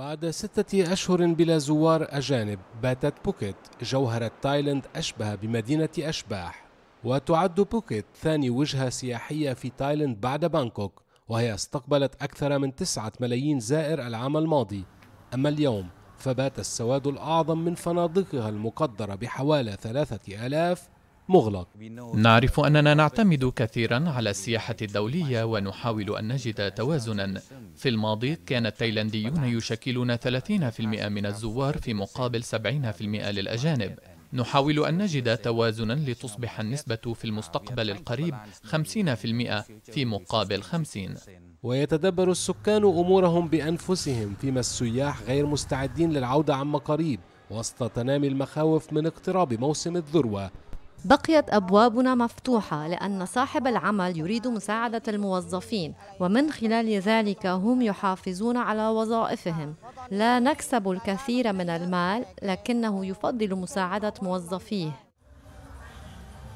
بعد ستة أشهر بلا زوار أجانب باتت بوكيت جوهرة تايلاند أشبه بمدينة أشباح وتعد بوكيت ثاني وجهة سياحية في تايلاند بعد بانكوك وهي استقبلت أكثر من تسعة ملايين زائر العام الماضي أما اليوم فبات السواد الأعظم من فنادقها المقدرة بحوالي ثلاثة آلاف مغلق نعرف أننا نعتمد كثيرا على السياحة الدولية ونحاول أن نجد توازنا في الماضي كان التايلانديون يشكلون 30% من الزوار في مقابل 70% للأجانب نحاول أن نجد توازنا لتصبح النسبة في المستقبل القريب 50% في مقابل 50 ويتدبر السكان أمورهم بأنفسهم فيما السياح غير مستعدين للعودة عما قريب وسط تنامي المخاوف من اقتراب موسم الذروة بقيت ابوابنا مفتوحه لان صاحب العمل يريد مساعده الموظفين ومن خلال ذلك هم يحافظون على وظائفهم لا نكسب الكثير من المال لكنه يفضل مساعده موظفيه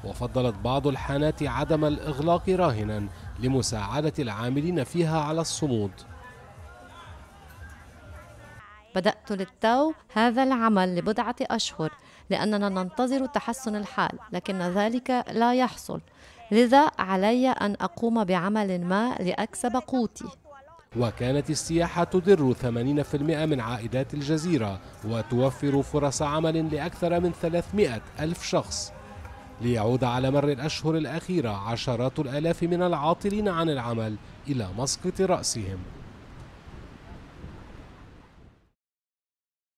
وفضلت بعض الحانات عدم الاغلاق راهنا لمساعده العاملين فيها على الصمود بدأت للتو هذا العمل لبضعة أشهر لأننا ننتظر تحسن الحال لكن ذلك لا يحصل لذا علي أن أقوم بعمل ما لأكسب قوتي وكانت السياحة تدر 80% من عائدات الجزيرة وتوفر فرص عمل لأكثر من 300 ألف شخص ليعود على مر الأشهر الأخيرة عشرات الآلاف من العاطلين عن العمل إلى مسقط رأسهم